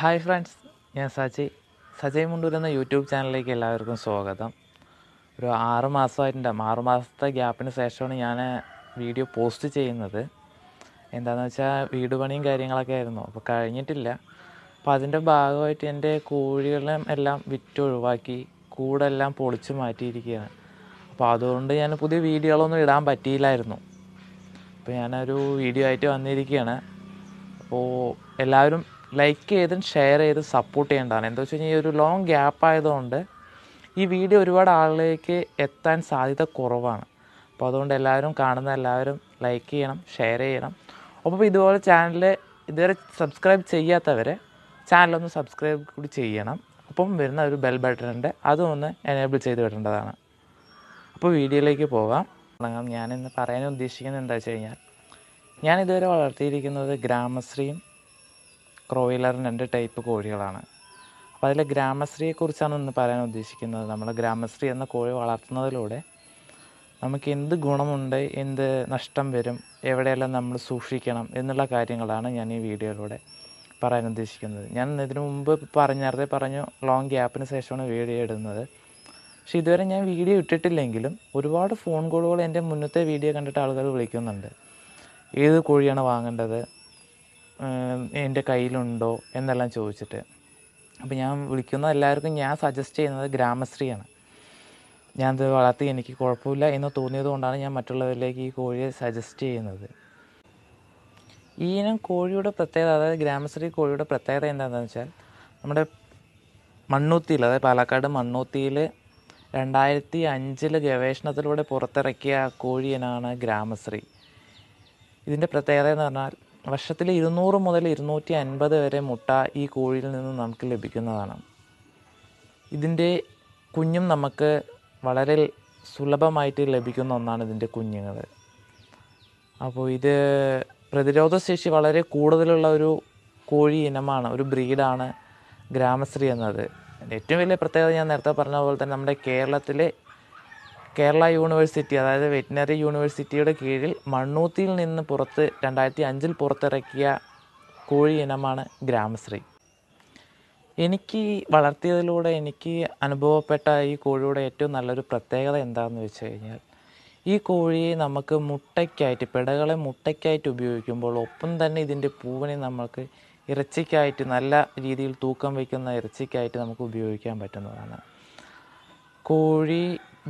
hi friends ഞാൻ സജയ് സജയ് മുണ്ടൂർ എന്ന YouTube ചാനലിലേക്ക് എല്ലാവർക്കും സ്വാഗതം ഒരു ആറ് മാസമായിട്ടുണ്ടാകും ആറ് മാസത്തെ ഗ്യാപ്പിന് ശേഷമാണ് ഞാൻ വീഡിയോ പോസ്റ്റ് ചെയ്യുന്നത് എന്താണെന്ന് വെച്ചാൽ വീട് പണിയും കാര്യങ്ങളൊക്കെ ആയിരുന്നു അപ്പോൾ കഴിഞ്ഞിട്ടില്ല അപ്പോൾ അതിൻ്റെ ഭാഗമായിട്ട് എൻ്റെ കോഴികളെ എല്ലാം വിറ്റ് ഒഴിവാക്കി കൂടെല്ലാം പൊളിച്ചു മാറ്റിയിരിക്കുകയാണ് അപ്പോൾ അതുകൊണ്ട് ഞാൻ പുതിയ വീഡിയോകളൊന്നും ഇടാൻ പറ്റിയില്ലായിരുന്നു അപ്പോൾ ഞാനൊരു വീഡിയോ ആയിട്ട് വന്നിരിക്കുകയാണ് അപ്പോൾ എല്ലാവരും ലൈക്ക് ചെയ്തും ഷെയർ ചെയ്തും സപ്പോർട്ട് ചെയ്യേണ്ടതാണ് എന്താ വെച്ച് കഴിഞ്ഞാൽ ഈ ഒരു ലോങ് ഗ്യാപ്പ് ആയതുകൊണ്ട് ഈ വീഡിയോ ഒരുപാട് ആളുകളിലേക്ക് എത്താൻ സാധ്യത കുറവാണ് അപ്പോൾ അതുകൊണ്ട് എല്ലാവരും കാണുന്ന എല്ലാവരും ലൈക്ക് ചെയ്യണം ഷെയർ ചെയ്യണം അപ്പോൾ ഇതുപോലെ ചാനൽ ഇതുവരെ സബ്സ്ക്രൈബ് ചെയ്യാത്തവർ ചാനലൊന്ന് സബ്സ്ക്രൈബ് കൂടി ചെയ്യണം അപ്പം വരുന്ന ഒരു ബെൽ ബട്ടൺ അതും ഒന്ന് എനേബിൾ ചെയ്ത് വിടേണ്ടതാണ് അപ്പോൾ വീഡിയോയിലേക്ക് പോകാം ഞാനിന്ന് പറയാൻ ഉദ്ദേശിക്കുന്നത് എന്താ വെച്ച് കഴിഞ്ഞാൽ ഞാൻ ഇതുവരെ വളർത്തിയിരിക്കുന്നത് ഗ്രാമശ്രീയും ക്രോയിലർ രണ്ട് ടൈപ്പ് കോഴികളാണ് അപ്പോൾ അതിലെ ഗ്രാമശ്രീയെക്കുറിച്ചാണ് ഇന്ന് പറയാൻ ഉദ്ദേശിക്കുന്നത് നമ്മൾ ഗ്രാമശ്രീ എന്ന കോഴി വളർത്തുന്നതിലൂടെ നമുക്ക് എന്ത് ഗുണമുണ്ട് എന്ത് നഷ്ടം വരും എവിടെയെല്ലാം നമ്മൾ സൂക്ഷിക്കണം എന്നുള്ള കാര്യങ്ങളാണ് ഞാൻ ഈ വീഡിയോയിലൂടെ പറയാൻ ഉദ്ദേശിക്കുന്നത് ഞാൻ ഇതിനു മുമ്പ് പറഞ്ഞാർത്തെ പറഞ്ഞു ലോങ് ഗ്യാപ്പിന് ശേഷമാണ് വീഡിയോ ഇടുന്നത് പക്ഷേ ഇതുവരെ ഞാൻ വീഡിയോ ഇട്ടിട്ടില്ലെങ്കിലും ഒരുപാട് ഫോൺ കോളുകൾ എൻ്റെ മുന്നത്തെ വീഡിയോ കണ്ടിട്ട് ആളുകൾ വിളിക്കുന്നുണ്ട് ഏത് കോഴിയാണ് വാങ്ങേണ്ടത് എൻ്റെ കയ്യിലുണ്ടോ എന്നെല്ലാം ചോദിച്ചിട്ട് അപ്പോൾ ഞാൻ വിളിക്കുന്ന എല്ലാവർക്കും ഞാൻ സജസ്റ്റ് ചെയ്യുന്നത് ഗ്രാമശ്രീയാണ് ഞാനത് വളർത്തി എനിക്ക് കുഴപ്പമില്ല എന്ന് തോന്നിയത് കൊണ്ടാണ് ഞാൻ മറ്റുള്ളവരിലേക്ക് ഈ കോഴിയെ സജസ്റ്റ് ചെയ്യുന്നത് ഈ ഇനം കോഴിയുടെ പ്രത്യേകത അതായത് ഗ്രാമശ്രീ കോഴിയുടെ പ്രത്യേകത എന്താണെന്ന് വെച്ചാൽ നമ്മുടെ മണ്ണൂത്തിയിൽ അതായത് പാലക്കാട് മണ്ണൂത്തിയിൽ രണ്ടായിരത്തി അഞ്ചിൽ ഗവേഷണത്തിലൂടെ പുറത്തിറക്കിയ കോഴി ഗ്രാമശ്രീ ഇതിൻ്റെ പ്രത്യേകത എന്ന് പറഞ്ഞാൽ വർഷത്തിൽ ഇരുന്നൂറ് മുതൽ ഇരുന്നൂറ്റി അൻപത് വരെ മുട്ട ഈ കോഴിയിൽ നിന്ന് നമുക്ക് ലഭിക്കുന്നതാണ് ഇതിൻ്റെ കുഞ്ഞും നമുക്ക് വളരെ സുലഭമായിട്ട് ലഭിക്കുന്ന ഒന്നാണ് ഇതിൻ്റെ കുഞ്ഞുങ്ങൾ അപ്പോൾ ഇത് പ്രതിരോധശേഷി വളരെ കൂടുതലുള്ള ഒരു കോഴി ഇനമാണ് ഒരു ബ്രീഡാണ് ഗ്രാമശ്രീ എന്നത് ഏറ്റവും വലിയ പ്രത്യേകത ഞാൻ നേരത്തെ പറഞ്ഞ പോലെ തന്നെ നമ്മുടെ കേരളത്തിലെ കേരള യൂണിവേഴ്സിറ്റി അതായത് വെറ്റിനറി യൂണിവേഴ്സിറ്റിയുടെ കീഴിൽ മണ്ണൂത്തിയിൽ നിന്ന് പുറത്ത് രണ്ടായിരത്തി അഞ്ചിൽ പുറത്തിറക്കിയ കോഴി ഇനമാണ് ഗ്രാമശ്രീ എനിക്ക് വളർത്തിയതിലൂടെ എനിക്ക് അനുഭവപ്പെട്ട ഈ കോഴിയുടെ ഏറ്റവും നല്ലൊരു പ്രത്യേകത എന്താണെന്ന് വെച്ച് കഴിഞ്ഞാൽ ഈ കോഴിയെ നമുക്ക് മുട്ടയ്ക്കായിട്ട് പിടകളെ മുട്ടയ്ക്കായിട്ട് ഉപയോഗിക്കുമ്പോൾ ഒപ്പം തന്നെ ഇതിൻ്റെ പൂവിനെ നമുക്ക് ഇറച്ചിക്കായിട്ട് നല്ല രീതിയിൽ തൂക്കം വയ്ക്കുന്ന ഇറച്ചിക്കായിട്ട് നമുക്ക് ഉപയോഗിക്കാൻ പറ്റുന്നതാണ് കോഴി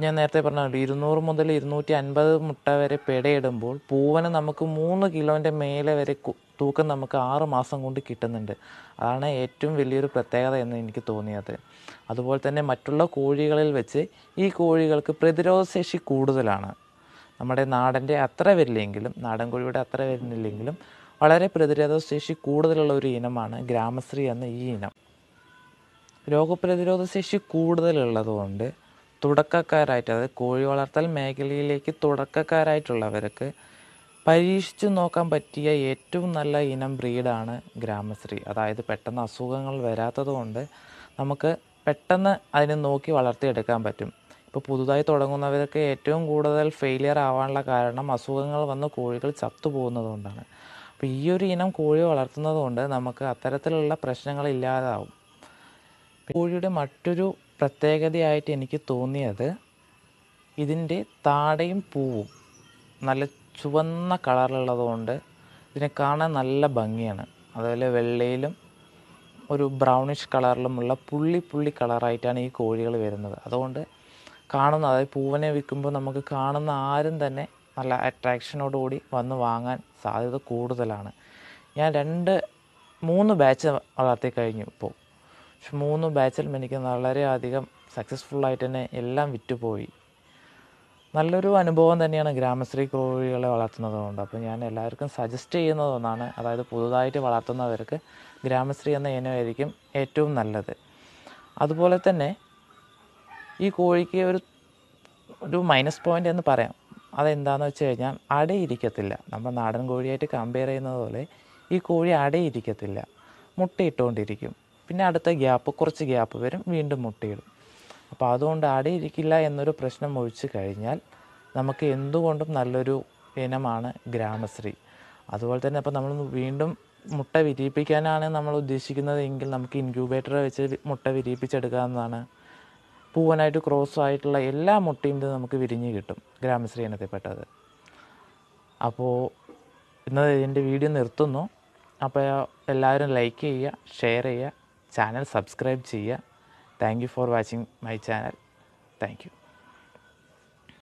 ഞാൻ നേരത്തെ പറഞ്ഞല്ലോ ഇരുന്നൂറ് മുതൽ ഇരുന്നൂറ്റി അൻപത് മുട്ട വരെ പെടയിടുമ്പോൾ പൂവന് നമുക്ക് മൂന്ന് കിലോൻ്റെ മേലെ വരെ തൂക്കം നമുക്ക് ആറ് മാസം കൊണ്ട് കിട്ടുന്നുണ്ട് അതാണ് ഏറ്റവും വലിയൊരു പ്രത്യേകത എന്ന് എനിക്ക് തോന്നിയത് അതുപോലെ തന്നെ മറ്റുള്ള കോഴികളിൽ വെച്ച് ഈ കോഴികൾക്ക് പ്രതിരോധശേഷി കൂടുതലാണ് നമ്മുടെ നാടൻ്റെ അത്ര വരില്ലെങ്കിലും നാടൻ കോഴിയുടെ അത്ര വരുന്നില്ലെങ്കിലും വളരെ പ്രതിരോധശേഷി കൂടുതലുള്ള ഒരു ഇനമാണ് ഗ്രാമശ്രീ എന്ന ഈ ഇനം രോഗപ്രതിരോധ ശേഷി കൂടുതലുള്ളതുകൊണ്ട് തുടക്കക്കാരായിട്ട് അതായത് കോഴി വളർത്തൽ മേഖലയിലേക്ക് തുടക്കക്കാരായിട്ടുള്ളവർക്ക് പരീക്ഷിച്ചു നോക്കാൻ പറ്റിയ ഏറ്റവും നല്ല ഇനം ബ്രീഡാണ് ഗ്രാമശ്രീ അതായത് പെട്ടെന്ന് അസുഖങ്ങൾ വരാത്തതുകൊണ്ട് നമുക്ക് പെട്ടെന്ന് അതിനെ നോക്കി വളർത്തിയെടുക്കാൻ പറ്റും ഇപ്പോൾ പുതുതായി തുടങ്ങുന്നവർക്ക് ഏറ്റവും കൂടുതൽ ഫെയിലിയർ ആവാനുള്ള കാരണം അസുഖങ്ങൾ വന്ന് കോഴികൾ ചത്തുപോകുന്നതുകൊണ്ടാണ് അപ്പോൾ ഈ ഒരു ഇനം കോഴി വളർത്തുന്നത് കൊണ്ട് നമുക്ക് അത്തരത്തിലുള്ള പ്രശ്നങ്ങൾ ഇല്ലാതാവും കോഴിയുടെ മറ്റൊരു പ്രത്യേകതയായിട്ട് എനിക്ക് തോന്നിയത് ഇതിൻ്റെ താടയും പൂവും നല്ല ചുവന്ന കളറിലുള്ളതുകൊണ്ട് ഇതിനെ കാണാൻ നല്ല ഭംഗിയാണ് അതുപോലെ വെള്ളയിലും ഒരു ബ്രൗണിഷ് കളറിലുമുള്ള പുള്ളി പുള്ളി കളറായിട്ടാണ് ഈ കോഴികൾ വരുന്നത് അതുകൊണ്ട് കാണുന്ന അതായത് പൂവനെ വിൽക്കുമ്പോൾ നമുക്ക് കാണുന്ന ആരും തന്നെ നല്ല അട്രാക്ഷനോടുകൂടി വന്ന് വാങ്ങാൻ സാധ്യത കൂടുതലാണ് ഞാൻ രണ്ട് മൂന്ന് ബാച്ച് വളർത്തി കഴിഞ്ഞു ഇപ്പോൾ പക്ഷെ മൂന്ന് ബാച്ചിലും എനിക്ക് വളരെയധികം സക്സസ്ഫുള്ളായിട്ട് തന്നെ എല്ലാം വിറ്റുപോയി നല്ലൊരു അനുഭവം തന്നെയാണ് ഗ്രാമശ്രീ കോഴികളെ വളർത്തുന്നത് കൊണ്ട് അപ്പോൾ ഞാൻ എല്ലാവർക്കും സജസ്റ്റ് ചെയ്യുന്നത് ഒന്നാണ് അതായത് പുതുതായിട്ട് വളർത്തുന്നവർക്ക് ഗ്രാമശ്രീ എന്ന ഇനമായിരിക്കും ഏറ്റവും നല്ലത് അതുപോലെ തന്നെ ഈ കോഴിക്ക് ഒരു ഒരു മൈനസ് പോയിൻ്റ് എന്ന് പറയാം അതെന്താണെന്ന് വെച്ച് കഴിഞ്ഞാൽ അടയിരിക്കത്തില്ല നമ്മൾ നാടൻ കോഴിയായിട്ട് കമ്പയർ ചെയ്യുന്നത് പോലെ ഈ കോഴി അടയിരിക്കത്തില്ല മുട്ടയിട്ടുകൊണ്ടിരിക്കും പിന്നെ അടുത്ത ഗ്യാപ്പ് കുറച്ച് ഗ്യാപ്പ് വരും വീണ്ടും മുട്ടയിടും അപ്പോൾ അതുകൊണ്ട് ഇരിക്കില്ല എന്നൊരു പ്രശ്നം ഒഴിച്ച് കഴിഞ്ഞാൽ നമുക്ക് എന്തുകൊണ്ടും നല്ലൊരു ഇനമാണ് ഗ്രാമശ്രീ അതുപോലെ തന്നെ അപ്പോൾ നമ്മൾ വീണ്ടും മുട്ട വിരിയിപ്പിക്കാനാണ് നമ്മൾ ഉദ്ദേശിക്കുന്നത് എങ്കിൽ നമുക്ക് ഇൻക്യൂബേറ്റർ വെച്ച് മുട്ട എന്നതാണ് പൂവനായിട്ട് ക്രോസ് ആയിട്ടുള്ള എല്ലാ മുട്ടയും ഇത് നമുക്ക് വിരിഞ്ഞ് കിട്ടും ഗ്രാമശ്രീ ഇനത്തിൽപ്പെട്ടത് അപ്പോൾ ഇന്ന് എൻ്റെ വീഡിയോ നിർത്തുന്നു അപ്പോൾ എല്ലാവരും ലൈക്ക് ചെയ്യുക ഷെയർ ചെയ്യുക ചാനൽ സബ്സ്ക്രൈബ് ചെയ്യുക thank you for watching my channel thank U